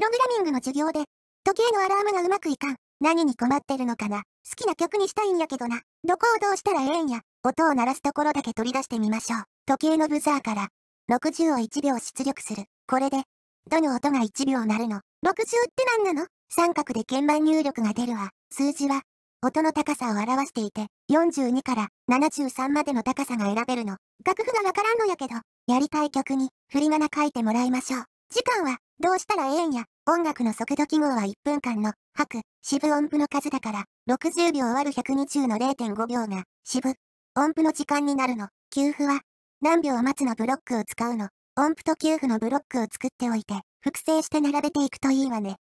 プログラミングの授業で、時計のアラームがうまくいかん。何に困ってるのかな。好きな曲にしたいんやけどな。どこをどうしたらええんや。音を鳴らすところだけ取り出してみましょう。時計のブザーから、60を1秒出力する。これで、どの音が1秒鳴るの ?60 って何なの三角で鍵盤入力が出るわ。数字は、音の高さを表していて、42から73までの高さが選べるの。楽譜がわからんのやけど、やりたい曲に、振り仮名書いてもらいましょう。時間は、どうしたらええんや。音楽の速度記号は1分間の、拍、四分音符の数だから、60秒割る120の0.5秒が、渋、音符の時間になるの。給付は、何秒待つのブロックを使うの。音符と給付のブロックを作っておいて、複製して並べていくといいわね。